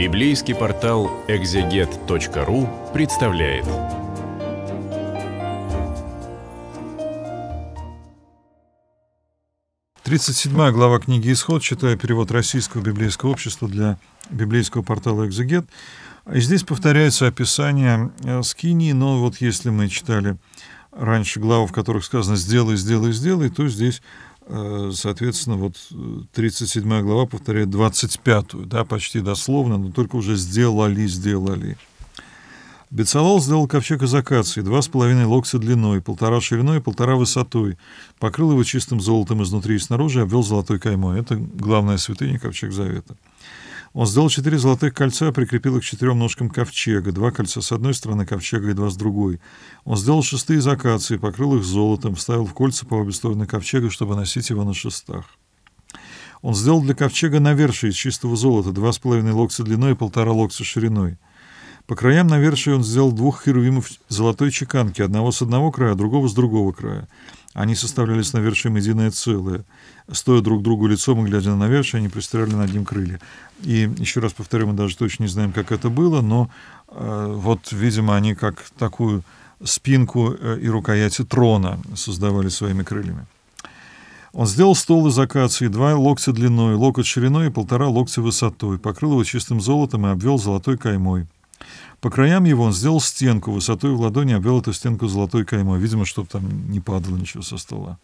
Библейский портал экзегет.ру представляет. Тридцать седьмая глава книги «Исход», читая перевод Российского библейского общества для библейского портала «Экзегет». И здесь повторяется описание э, скинии, но вот если мы читали раньше главу, в которых сказано «сделай, сделай, сделай», то здесь Э, соответственно, вот 37 э, глава повторяет 25-ю, да, почти дословно, но только уже «сделали, сделали». Бецалал сделал ковчег из акации, два с половиной локтя длиной, полтора шириной и полтора высотой. Покрыл его чистым золотом изнутри и снаружи, обвел золотой каймой. Это главная святыня ковчег завета. Он сделал четыре золотых кольца, прикрепил их к четырем ножкам ковчега, два кольца с одной стороны ковчега и два с другой. Он сделал шесты из акации, покрыл их золотом, вставил в кольца по обе стороны ковчега, чтобы носить его на шестах. Он сделал для ковчега навершие из чистого золота, два с половиной локтя длиной и полтора локтя шириной. По краям навершия он сделал двух херувимов золотой чеканки, одного с одного края, другого с другого края. Они составлялись навершием единое целое. Стоя друг другу лицом и глядя на навершие, они пристреляли над ним крылья. И еще раз повторю, мы даже точно не знаем, как это было, но э, вот, видимо, они как такую спинку э, и рукояти трона создавали своими крыльями. Он сделал стол из акации, два локтя длиной, локоть шириной и полтора локтя высотой, покрыл его чистым золотом и обвел золотой каймой. По краям его он сделал стенку высотой в ладони, обвел эту стенку золотой каймой, видимо, чтобы там не падало ничего со стола.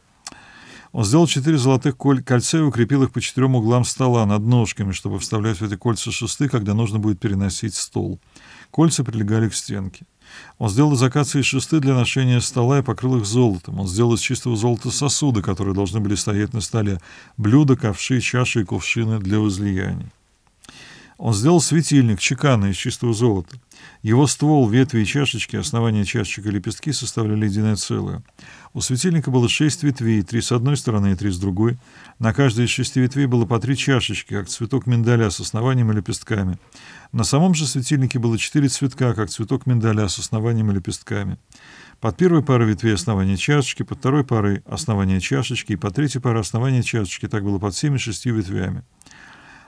Он сделал четыре золотых коль кольца и укрепил их по четырем углам стола над ножками, чтобы вставлять в эти кольца шесты, когда нужно будет переносить стол. Кольца прилегали к стенке. Он сделал из акации шесты для ношения стола и покрыл их золотом. Он сделал из чистого золота сосуды, которые должны были стоять на столе, блюда, ковши, чаши и кувшины для возлияний. Он сделал светильник, чеканный из чистого золота. Его ствол, ветви и чашечки, основание чашечек и лепестки составляли единое целое. У светильника было шесть ветвей, три с одной стороны и три с другой. На каждой из шести ветвей было по три чашечки, как цветок миндаля с основанием и лепестками. На самом же светильнике было четыре цветка, как цветок миндаля с основанием и лепестками. Под первой парой ветвей основания чашечки, под второй парой основания чашечки и под третьей парой основания чашечки. Так было под всеми шестью ветвями.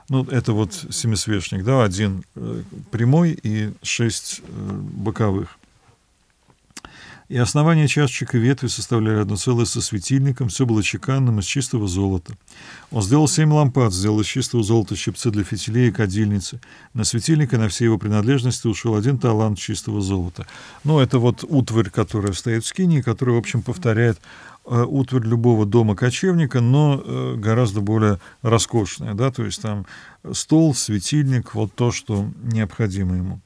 Ну, это вот семисвечник, да, один э, прямой и шесть э, боковых и основание чашечек и ветви составляли одно целое со светильником, все было чеканным из чистого золота. Он сделал семь лампад, сделал из чистого золота щипцы для фитилей и кадильницы. На светильник и на все его принадлежности ушел один талант чистого золота. Ну, это вот утварь, которая стоит в скине, которая, в общем, повторяет э, утварь любого дома кочевника, но э, гораздо более роскошная, да, то есть там стол, светильник, вот то, что необходимо ему.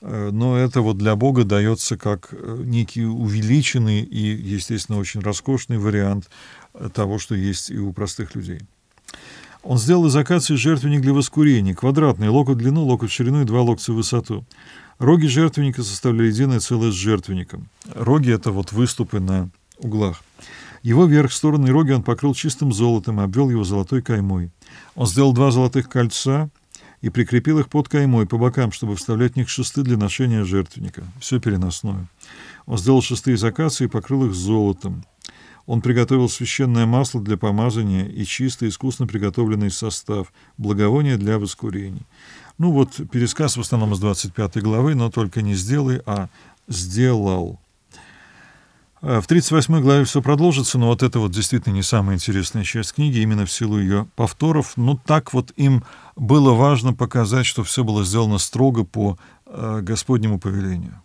Э, но это вот для Бога дается как э, некий увеличенный и, естественно, очень роскошный вариант э, того, что есть и у простых людей. Он сделал из акации жертвенник для воскурения, квадратный, локоть в длину, локоть в ширину и два локтя в высоту. Роги жертвенника составляли единое целое с жертвенником. Роги — это вот выступы на углах. Его верх, стороны роги он покрыл чистым золотом и обвел его золотой каймой. Он сделал два золотых кольца, и прикрепил их под каймой по бокам, чтобы вставлять в них шесты для ношения жертвенника. Все переносное. Он сделал шесты из акации и покрыл их золотом. Он приготовил священное масло для помазания и чистый, искусно приготовленный состав, благовоние для воскурений. Ну вот, пересказ в основном из 25 главы, но только не «сделай», а «сделал». А, в 38 главе все продолжится, но вот это вот действительно не самая интересная часть книги, именно в силу ее повторов. Но ну, так вот им было важно показать, что все было сделано строго по а, Господнему повелению.